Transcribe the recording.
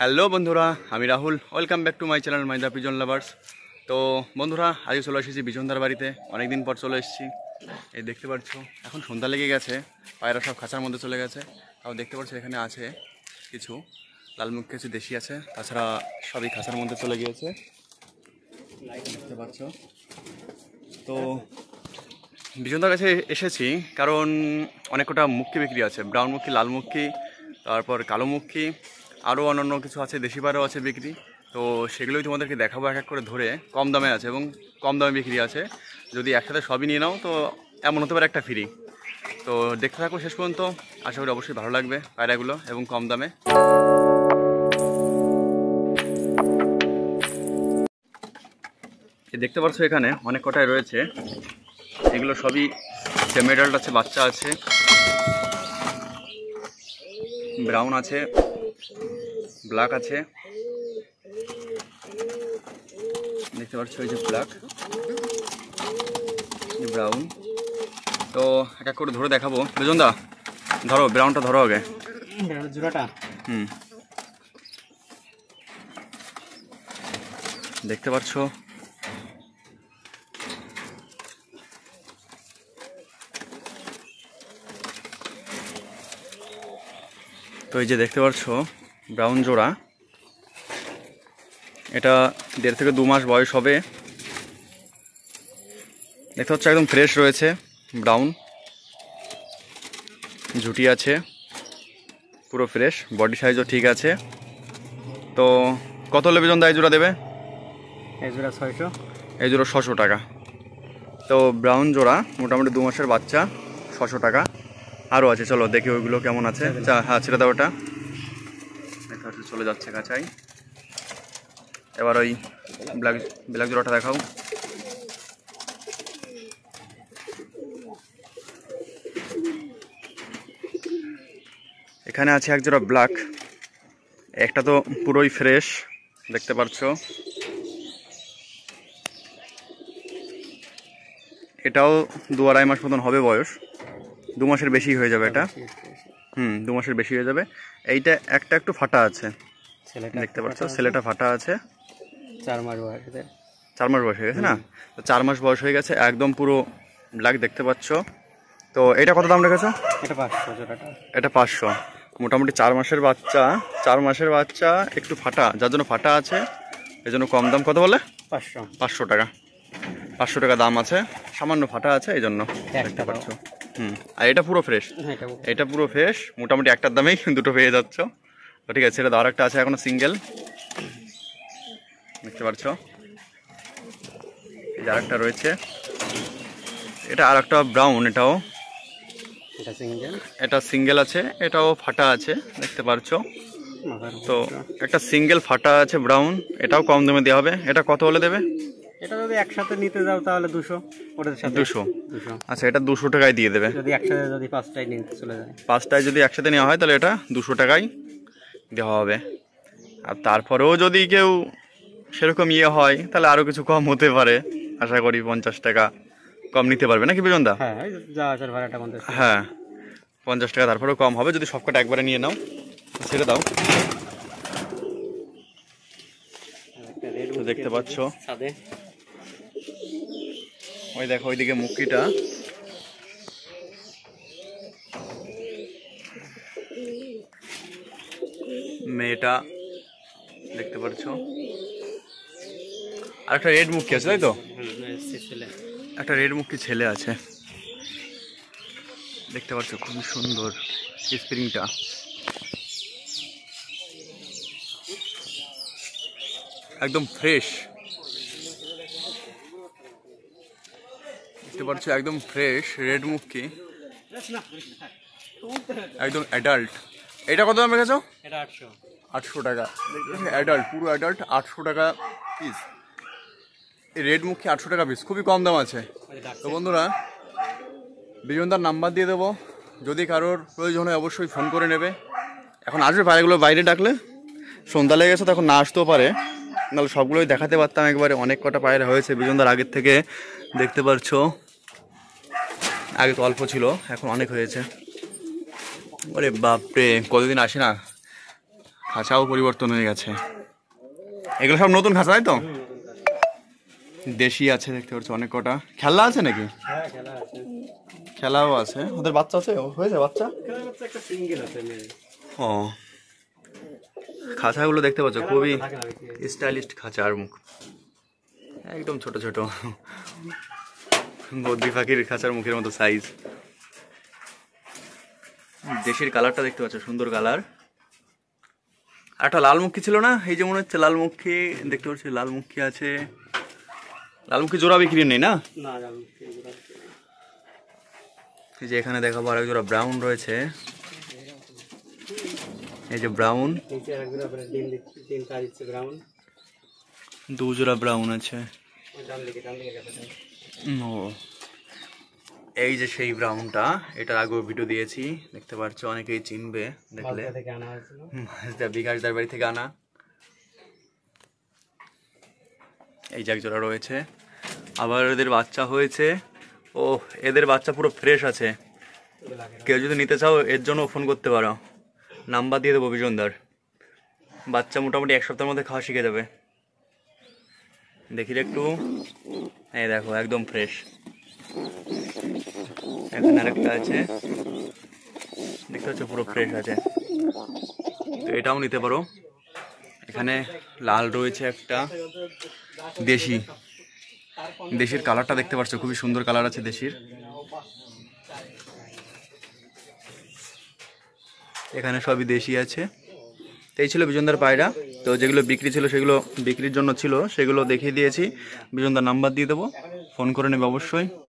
Hello বন্ধুরা আমি Rahul welcome back to my channel my the pigeon lovers তো বন্ধুরা আজ চলে এসেছি বিজনদার বাড়িতে অনেক দিন পর চলে এসেছি এই দেখতে পাচ্ছ এখন সন্ধ্যা লেগে গেছে পায়রা সব খাঁচার মধ্যে চলে গেছে তাও দেখতে পাচ্ছ এখানে আছে কিছু লালমুখ কিছু দেশি আছে তাছাড়া সবই খাঁচার মধ্যে চলে গিয়েছে দেখতে পাচ্ছ তো বিজনদার কাছে এসেছি কারণ অনেক কটা মুক্তি বিক্রি আছে ব্রাউন মুখী লাল মুখী তারপর কালো মুখী আরও অন্যান্য কিছু আছে দেশি পারও আছে বিক্রি তো সেগুলোই তোমাদেরকে দেখাবো এক এক করে ধরে কম দামে আছে এবং কম দামে বিক্রি আছে যদি একসাথে সবই নিয়ে নাও তো এমন হতে পারে একটা ফ্রি তো দেখতে থাকো শেষ পর্যন্ত আশা করি অবশ্যই ভালো লাগবে পায়রাগুলো এবং কম দামে দেখতে পাচ্ছ এখানে অনেক কটাই রয়েছে এগুলো সবই সেম মেডাল্ট আছে বাচ্চা আছে ব্রাউন আছে ব্ল্যাক আছে দেখতে পাচ্ছ এই যে ব্ল্যাক ব্রাউন তো এক এক করে ধরে দেখাবো বুঝুন দা ধরো ব্রাউনটা ধরো আগে জোড়াটা হুম দেখতে পাচ্ছ তো এই যে দেখতে পাচ্ছ ব্রাউন জোড়া এটা দেড় থেকে দু মাস বয়স হবে দেখতে হচ্ছে একদম ফ্রেশ রয়েছে ব্রাউন ঝুটি আছে পুরো ফ্রেশ বডি সাইজও ঠিক আছে তো কত লেবেজন এই জোড়া দেবে এই জোড়া ছয়শো এই জোড়া ছশো টাকা তো ব্রাউন জোড়া মোটামুটি দু মাসের বাচ্চা ছশো টাকা আরও আছে চলো দেখি ওইগুলো কেমন আছে আচ্ছা। হ্যাঁ ছেড়ে দাও ওটা চলে যাচ্ছে কাঁচাই এবার ওই ব্ল্যাক ব্ল্যাক জোড়াটা দেখাও এখানে আছে এক জোড়া ব্ল্যাক একটা তো পুরোই ফ্রেশ দেখতে পাচ্ছ এটাও দু আড়াই মাস মতন হবে বয়স দু মাসের বেশি হয়ে যাবে এটা হ্যাঁ, হুম দু মাসের বেশি হয়ে যাবে এইটা একটা একটু ফাটা আছে ছেলেটা দেখতে পাচ্ছ ছেলেটা ফাটা আছে চার মাস বয়সে চার মাস বয়স হয়ে গেছে না তো চার মাস বয়স হয়ে গেছে একদম পুরো ব্ল্যাক দেখতে পাচ্ছ তো এটা কত দাম রেখেছো এটা পাঁচশো এটা পাঁচশো মোটামুটি চার মাসের বাচ্চা চার মাসের বাচ্চা একটু ফাটা যার জন্য ফাটা আছে এই জন্য কম দাম কত বলে পাঁচশো পাঁচশো টাকা পাঁচশো টাকা দাম আছে সামান্য ফাটা আছে এই জন্য দেখতে পাচ্ছ হুম আর এটা পুরো ফ্রেশ হ্যাঁ, এটা পুরো ফ্রেশ মোটামুটি একটার দামেই দুটো পেয়ে যাচ্ছ ঠিক আছে এটা আর একটা আছে এখনো সিঙ্গেল দেখতে পাচ্ছ আর একটা রয়েছে এটা আর একটা ব্রাউন এটাও এটা সিঙ্গেল আছে এটাও ফাটা আছে দেখতে পাচ্ছ তো একটা সিঙ্গেল ফাটা আছে ব্রাউন এটাও কম দামে দেওয়া হবে এটা কত হলে দেবে এটা যদি একসাথে নিতে যাও তাহলে দুশো ওটার সাথে দুশো আচ্ছা এটা দুশো টাকায় দিয়ে দেবে যদি একসাথে যদি পাঁচটায় নিতে চলে যায় পাঁচটায় যদি একসাথে নেওয়া হয় তাহলে এটা দুশো টাকায় দেওয়া হবে আর তারপরেও যদি কেউ সেরকম ইয়ে হয় তাহলে আরও কিছু কম হতে পারে আশা করি পঞ্চাশ টাকা কম নিতে পারবে নাকি বিজন দা হ্যাঁ হ্যাঁ পঞ্চাশ টাকা তারপরেও কম হবে যদি সবকটা একবারে নিয়ে নাও ছেড়ে দাও দেখতে পাচ্ছ ছাদে ওই দেখো ওইদিকে মুক্তিটা মেয়েটা দেখতে পাচ্ছ আর একটা রেড মুক্তি আছে তাই তো একটা রেড মুক্তি ছেলে আছে দেখতে পাচ্ছ খুব সুন্দর স্প্রিংটা একদম ফ্রেশ দেখতে পাচ্ছ একদম ফ্রেশ রেড মুখকি একদম অ্যাডাল্ট এটা কত দাম রেখেছো আটশো টাকা অ্যাডাল্ট পুরো অ্যাডাল্ট আটশো টাকা পিস রেড মুখি আটশো টাকা পিস খুবই কম দাম আছে তো বন্ধুরা বিজনদার নাম্বার দিয়ে দেবো যদি কারোর প্রয়োজন হয় অবশ্যই ফোন করে নেবে এখন আসবে পায়রাগুলো বাইরে ডাকলে সন্ধ্যা লেগেছে তখন না আসতেও পারে নাহলে সবগুলোই দেখাতে পারতাম একবারে অনেক কটা পায়রা হয়েছে বিজনদার আগের থেকে দেখতে পারছো আগে তো অল্প ছিল এখন অনেক হয়েছে ওরে বাপরে কতদিন আসে না খাঁচাও পরিবর্তন হয়ে গেছে এগুলো সব নতুন খাঁচা তাই তো দেশি আছে দেখতে পাচ্ছি অনেক কটা খেলা আছে নাকি খেলাও আছে ওদের বাচ্চা আছে হয়েছে বাচ্চা ও খাঁচাগুলো দেখতে পাচ্ছ খুবই স্টাইলিশ খাঁচার মুখ একদম ছোট ছোট বদ্রি পাখির খাঁচার মুখের মতো সাইজ দেশের কালারটা দেখতে পাচ্ছ সুন্দর কালার একটা লালমুখী ছিল না এই যে মনে হচ্ছে লালমুখী দেখতে পাচ্ছি লালমুখী আছে লালমুখী জোড়া বিক্রি নেই না এই যে এখানে দেখাবো আরেক জোড়া ব্রাউন রয়েছে এই যে ব্রাউন দু জোড়া ব্রাউন আছে এই যে সেই ব্রাউনটা এটার আগেও ভিডিও দিয়েছি দেখতে পাচ্ছ অনেকেই চিনবে দেখলে বিকাশদার বাড়ি থেকে আনা এই যে একজোড়া রয়েছে আবার এদের বাচ্চা হয়েছে ও এদের বাচ্চা পুরো ফ্রেশ আছে কেউ যদি নিতে চাও এর জন্য ফোন করতে পারো নাম্বার দিয়ে দেবো বিজনদার বাচ্চা মোটামুটি এক সপ্তাহের মধ্যে খাওয়া শিখে যাবে দেখি একটু এই দেখো একদম ফ্রেশ আর আরেকটা আছে দেখতে পাচ্ছ পুরো ফ্রেশ আছে তো এটাও নিতে পারো এখানে লাল রয়েছে একটা দেশি দেশির কালারটা দেখতে পাচ্ছ খুবই সুন্দর কালার আছে দেশির এখানে সবই দেশি আছে এই ছিল বিজনদার পায়রা তো যেগুলো বিক্রি ছিল সেগুলো বিক্রির জন্য ছিল সেগুলো দেখিয়ে দিয়েছি বিজন্দার নাম্বার দিয়ে দেবো ফোন করে নেবে অবশ্যই